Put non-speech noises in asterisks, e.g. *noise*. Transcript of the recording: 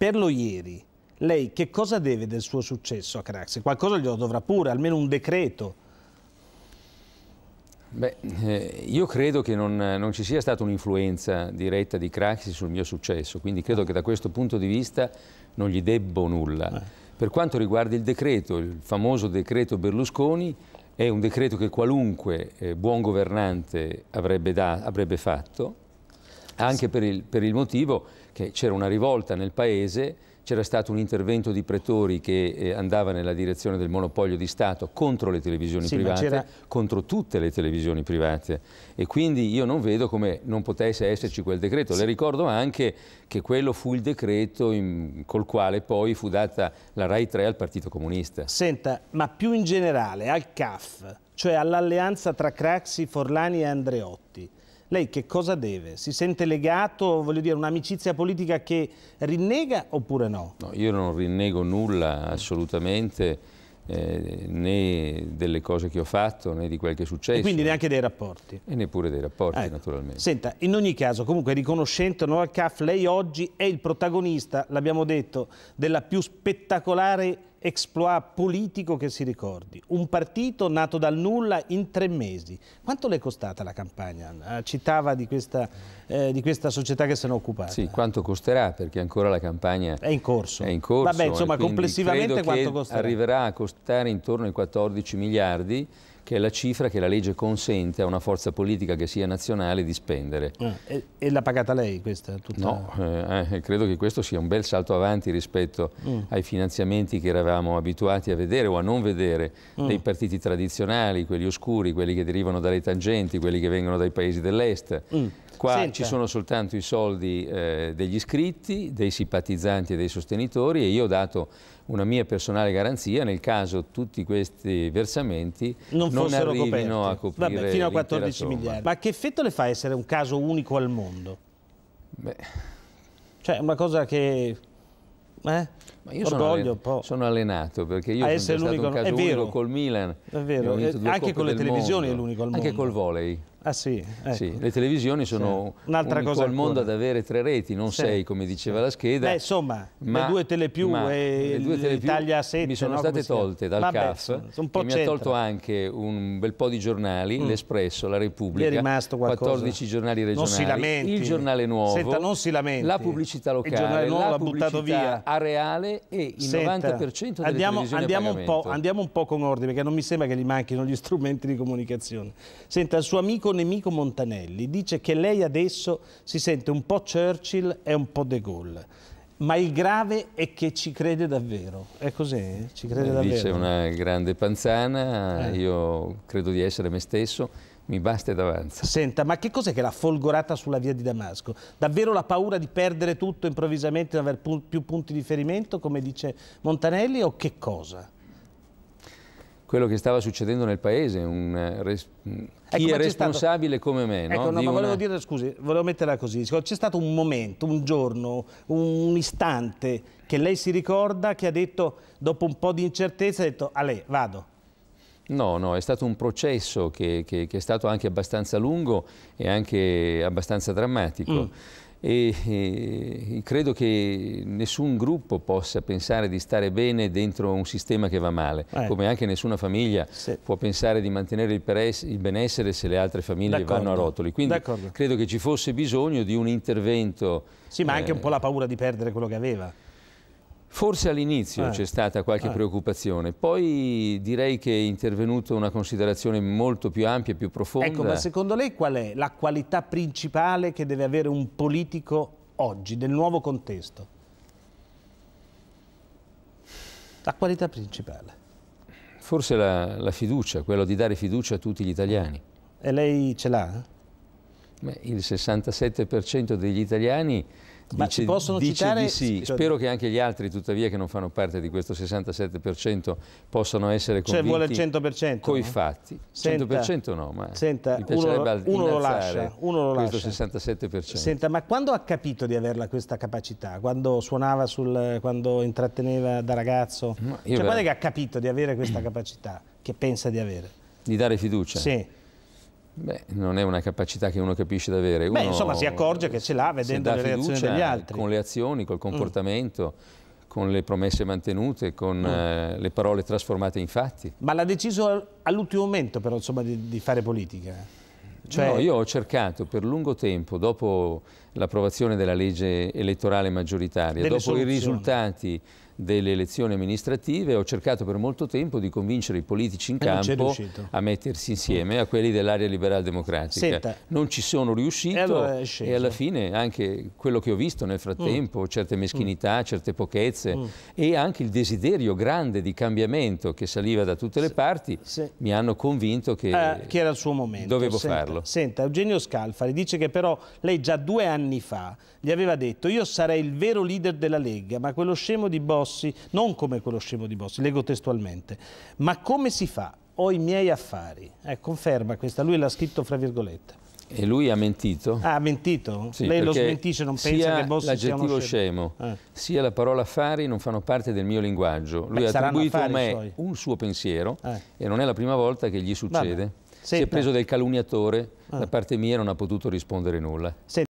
per lo ieri, lei che cosa deve del suo successo a Craxi? Qualcosa glielo dovrà pure, almeno un decreto. Beh, eh, io credo che non, eh, non ci sia stata un'influenza diretta di Craxi sul mio successo, quindi credo che da questo punto di vista non gli debbo nulla. Eh. Per quanto riguarda il decreto, il famoso decreto Berlusconi, è un decreto che qualunque eh, buon governante avrebbe, da, avrebbe fatto, anche per il, per il motivo che c'era una rivolta nel paese, c'era stato un intervento di pretori che eh, andava nella direzione del monopolio di Stato contro le televisioni sì, private, contro tutte le televisioni private e quindi io non vedo come non potesse esserci quel decreto. Sì. Le ricordo anche che quello fu il decreto in, col quale poi fu data la RAI 3 al Partito Comunista. Senta, ma più in generale al CAF, cioè all'alleanza tra Craxi, Forlani e Andreotti, lei che cosa deve? Si sente legato, voglio dire, un'amicizia politica che rinnega oppure no? no? Io non rinnego nulla assolutamente, eh, né delle cose che ho fatto, né di quel che è successo. E quindi neanche dei rapporti? E neppure dei rapporti, ecco. naturalmente. Senta, in ogni caso, comunque riconoscente onore al lei oggi è il protagonista, l'abbiamo detto, della più spettacolare exploit politico che si ricordi. Un partito nato dal nulla in tre mesi. Quanto le è costata la campagna? Citava di questa, eh, di questa società che se ne è occupata. Sì, quanto costerà? Perché ancora la campagna è in corso. È in corso Vabbè, insomma, eh, complessivamente quanto costerà? Arriverà a costare intorno ai 14 miliardi che è la cifra che la legge consente a una forza politica che sia nazionale di spendere. Ah, e, e l'ha pagata lei questa? Tutta... No, eh, eh, credo che questo sia un bel salto avanti rispetto mm. ai finanziamenti che eravamo abituati a vedere o a non vedere mm. dei partiti tradizionali, quelli oscuri, quelli che derivano dalle tangenti, quelli che vengono dai paesi dell'est. Mm. Qua Senta. ci sono soltanto i soldi eh, degli iscritti, dei simpatizzanti e dei sostenitori e io ho dato una mia personale garanzia nel caso tutti questi versamenti non, non arrivino coperti. a coprire Vabbè, fino a 14 miliardi. Ma che effetto le fa essere un caso unico al mondo? Beh. Cioè, una cosa che... Eh? Ma io Orgoglio, sono, sono allenato perché io ah, sono stato un caso è vero, col Milan. È vero, eh, anche con le televisioni mondo. è l'unico al mondo. Anche col volley. Ah sì, ecco. sì, le televisioni sono sì. un'altra cosa al mondo ad avere tre reti, non sì. sei come diceva la scheda. Beh, insomma, ma, le due tele più e l'Italia a 7 mi sono no, state tolte dal Vabbè, CAF un po e mi ha tolto anche un bel po' di giornali, mm. l'Espresso, la Repubblica, è rimasto 14 giornali regionali, lamenti, il giornale nuovo, Senta, la pubblicità locale, il giornale nuovo la pubblicità areale pagare e il Senta, 90% delle andiamo, andiamo un, po', andiamo un po' con ordine, perché non mi sembra che gli manchino gli *laughs* strumenti di comunicazione. Senta, il suo amico nemico Montanelli dice che lei adesso si sente un po' Churchill e un po' De Gaulle. Ma il grave è che ci crede davvero. È così? Ci crede Beh, davvero. Dice una grande panzana, eh. io credo di essere me stesso mi basta ed avanza. Senta, ma che cos'è che l'ha folgorata sulla via di Damasco? Davvero la paura di perdere tutto improvvisamente, non aver pu più punti di riferimento, come dice Montanelli, o che cosa? quello che stava succedendo nel paese, un, eh, res, ecco, chi ecco, è responsabile stato, come me. Ecco, no? no ma volevo una... dire, scusi, volevo metterla così, c'è stato un momento, un giorno, un istante che lei si ricorda che ha detto, dopo un po' di incertezza, ha detto, a lei, vado. No, no, è stato un processo che, che, che è stato anche abbastanza lungo e anche abbastanza drammatico. Mm. E, e, credo che nessun gruppo possa pensare di stare bene dentro un sistema che va male, eh. come anche nessuna famiglia sì. può pensare di mantenere il, il, benessere se le altre famiglie vanno a rotoli. Quindi credo che ci fosse bisogno di un intervento. Sì, ma anche eh, un po' la paura di perdere quello che aveva. Forse all'inizio eh. c'è stata qualche eh. preoccupazione, poi direi che è intervenuta una considerazione molto più ampia, più profonda. Ecco, ma secondo lei qual è la qualità principale che deve avere un politico oggi, nel nuovo contesto? La qualità principale? Forse la, la fiducia, quello di dare fiducia a tutti gli italiani. E lei ce l'ha? Eh? il 67% degli italiani ma dice, possono citare... sì. Spero che anche gli altri, tuttavia, che non fanno parte di questo 67%, possano essere convinti... Cioè vuole il 100%? Coi no? fatti. Senta, 100% no, ma senta, mi uno, uno lo lascia, uno lo questo lascia. 67%. Senta, ma quando ha capito di averla questa capacità? Quando suonava, sul, quando intratteneva da ragazzo? cioè, quando è che ha capito di avere questa capacità che pensa di avere? Di dare fiducia? Sì. Beh, non è una capacità che uno capisce di avere. Uno Beh, insomma, si accorge che ce l'ha vedendo le reazioni degli altri. Con le azioni, col mm. comportamento, mm. con le promesse mantenute, con mm. eh, le parole trasformate in fatti. Ma l'ha deciso all'ultimo momento, però, insomma, di, di fare politica? Cioè... No, io ho cercato per lungo tempo, dopo l'approvazione della legge elettorale maggioritaria, dopo soluzioni. i risultati delle elezioni amministrative ho cercato per molto tempo di convincere i politici in eh, campo a mettersi insieme a quelli dell'area liberal democratica. Senta. Non ci sono riuscito e, allora e, alla fine anche quello che ho visto nel frattempo, mm. certe mm. meschinità, certe pochezze mm. e anche il desiderio grande di cambiamento che saliva da tutte le sì. parti sì. mi hanno convinto che, eh, che, era il suo momento. Dovevo Senta. farlo. Senta, Eugenio Scalfari dice che però lei già due anni fa gli aveva detto io sarei il vero leader della Lega ma quello scemo di Boss Bossi, non come quello scemo di Bossi, leggo testualmente, ma come si fa? Ho i miei affari. Eh, conferma questa, lui l'ha scritto fra virgolette. E lui ha mentito. Ah, ha mentito? Sì, Lei lo smentisce, non pensa che Bossi sia uno scemo. scemo eh. Sia la parola affari non fanno parte del mio linguaggio. Lui Beh, ha attribuito a me suoi. un suo pensiero eh. e non è la prima volta che gli succede. Si è preso del calunniatore, ah. da parte mia non ha potuto rispondere nulla. Senta.